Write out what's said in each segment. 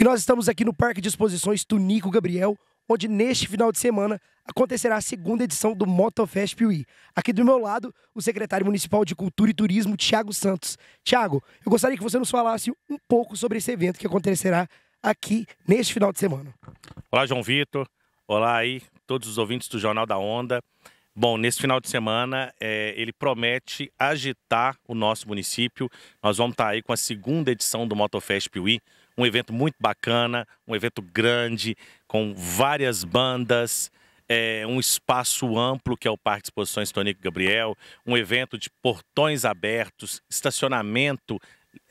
E nós estamos aqui no Parque de Exposições Tunico Gabriel, onde neste final de semana acontecerá a segunda edição do Motofest Piuí. Aqui do meu lado, o secretário municipal de Cultura e Turismo, Tiago Santos. Tiago, eu gostaria que você nos falasse um pouco sobre esse evento que acontecerá aqui neste final de semana. Olá, João Vitor. Olá aí, todos os ouvintes do Jornal da Onda. Bom, nesse final de semana é, ele promete agitar o nosso município. Nós vamos estar aí com a segunda edição do Motofest Piuí. Um evento muito bacana, um evento grande, com várias bandas, é, um espaço amplo que é o Parque de Exposições Tonico Gabriel, um evento de portões abertos, estacionamento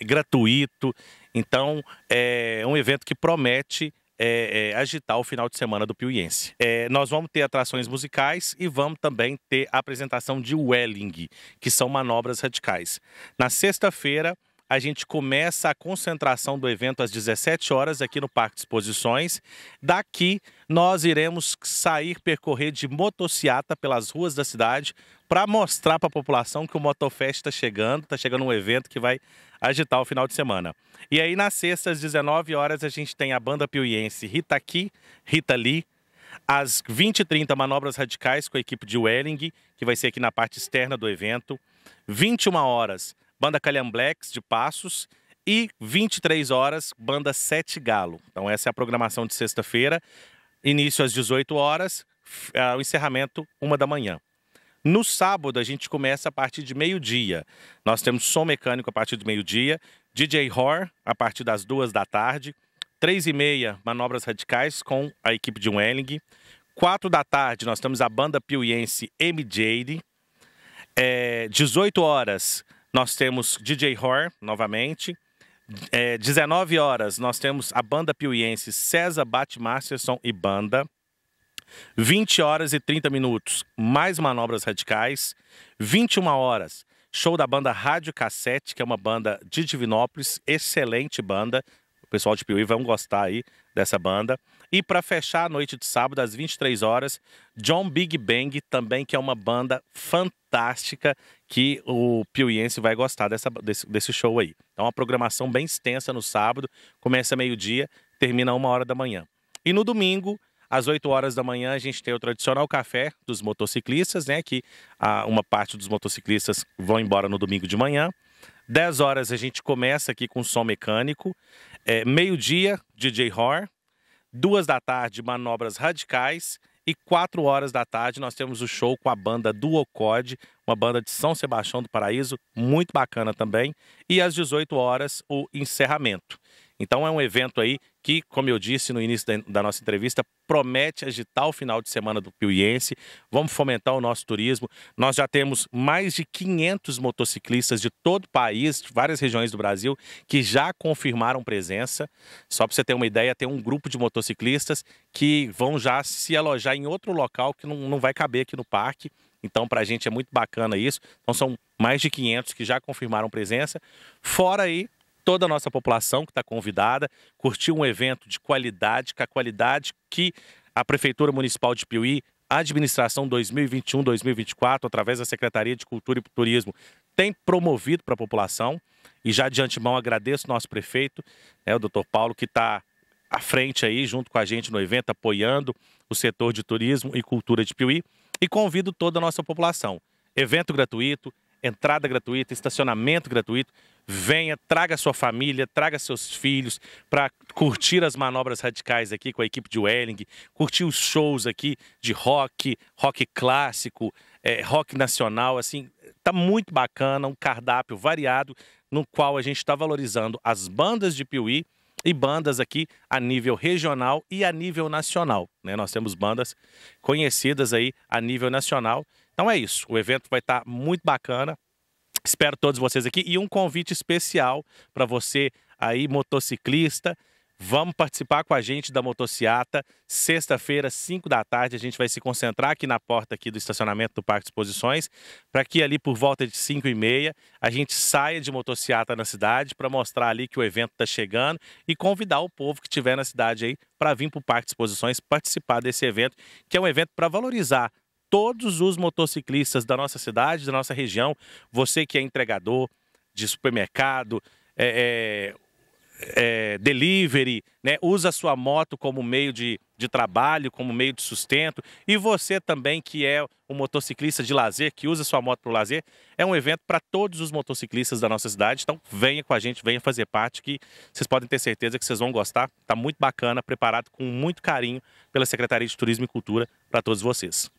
gratuito. Então, é um evento que promete é, é, agitar o final de semana do Piuiense. É, nós vamos ter atrações musicais e vamos também ter a apresentação de Welling, que são manobras radicais. Na sexta-feira, a gente começa a concentração do evento às 17 horas aqui no Parque de Exposições. Daqui nós iremos sair percorrer de motociata pelas ruas da cidade para mostrar para a população que o Motofest está chegando, está chegando um evento que vai agitar o final de semana. E aí na sexta às 19 horas a gente tem a banda piuiense Rita Aqui, Rita Lee, às 20 h 30 manobras radicais com a equipe de Welling, que vai ser aqui na parte externa do evento. 21 horas, banda Calhamblex de Passos e 23 horas, banda Sete Galo. Então essa é a programação de sexta-feira, início às 18 horas, é, o encerramento uma da manhã. No sábado a gente começa a partir de meio-dia. Nós temos som mecânico a partir do meio-dia, DJ Horror a partir das duas da tarde, três e meia manobras radicais com a equipe de Welling, quatro da tarde nós temos a banda piuiense MJ, é, 18 horas nós temos DJ Horror novamente. É, 19 horas, nós temos a banda piuiense César Bat Masterson e Banda. 20 horas e 30 minutos, mais manobras radicais. 21 horas, show da banda Rádio Cassete, que é uma banda de Divinópolis, excelente banda, pessoal de Piuí vão gostar aí dessa banda. E para fechar a noite de sábado, às 23 horas, John Big Bang, também, que é uma banda fantástica, que o piuiense vai gostar dessa, desse, desse show aí. Então, uma programação bem extensa no sábado, começa meio-dia, termina uma hora da manhã. E no domingo, às 8 horas da manhã, a gente tem o tradicional café dos motociclistas, né? Que uma parte dos motociclistas vão embora no domingo de manhã. 10 horas a gente começa aqui com som mecânico. É, Meio-dia, DJ Horror. Duas da tarde, manobras radicais. E quatro horas da tarde, nós temos o show com a banda Duocode, uma banda de São Sebastião do Paraíso, muito bacana também. E às 18 horas, o encerramento. Então é um evento aí que, como eu disse no início da, da nossa entrevista, promete agitar o final de semana do Piuiense. Vamos fomentar o nosso turismo. Nós já temos mais de 500 motociclistas de todo o país, de várias regiões do Brasil, que já confirmaram presença. Só para você ter uma ideia, tem um grupo de motociclistas que vão já se alojar em outro local que não, não vai caber aqui no parque. Então, para a gente é muito bacana isso. Então, são mais de 500 que já confirmaram presença. Fora aí toda a nossa população que está convidada, curtir um evento de qualidade, com a qualidade que a Prefeitura Municipal de Piuí, a administração 2021-2024, através da Secretaria de Cultura e Turismo, tem promovido para a população. E já de antemão agradeço o nosso prefeito, né, o doutor Paulo, que está à frente aí, junto com a gente no evento, apoiando o setor de turismo e cultura de Piuí. E convido toda a nossa população. Evento gratuito, entrada gratuita, estacionamento gratuito venha, traga sua família, traga seus filhos para curtir as manobras radicais aqui com a equipe de Welling, curtir os shows aqui de rock, rock clássico, é, rock nacional, assim, tá muito bacana, um cardápio variado no qual a gente está valorizando as bandas de Piuí e bandas aqui a nível regional e a nível nacional, né? Nós temos bandas conhecidas aí a nível nacional. Então é isso, o evento vai estar tá muito bacana. Espero todos vocês aqui e um convite especial para você aí, motociclista. Vamos participar com a gente da Motociata. Sexta-feira, 5 da tarde, a gente vai se concentrar aqui na porta aqui do estacionamento do Parque de Exposições, para que ali por volta de 5 e meia a gente saia de motociata na cidade para mostrar ali que o evento está chegando e convidar o povo que estiver na cidade aí para vir para o Parque de Exposições participar desse evento, que é um evento para valorizar todos os motociclistas da nossa cidade, da nossa região, você que é entregador de supermercado, é, é, é, delivery, né? usa a sua moto como meio de, de trabalho, como meio de sustento, e você também que é um motociclista de lazer, que usa sua moto para o lazer, é um evento para todos os motociclistas da nossa cidade, então venha com a gente, venha fazer parte, que vocês podem ter certeza que vocês vão gostar, está muito bacana, preparado com muito carinho pela Secretaria de Turismo e Cultura para todos vocês.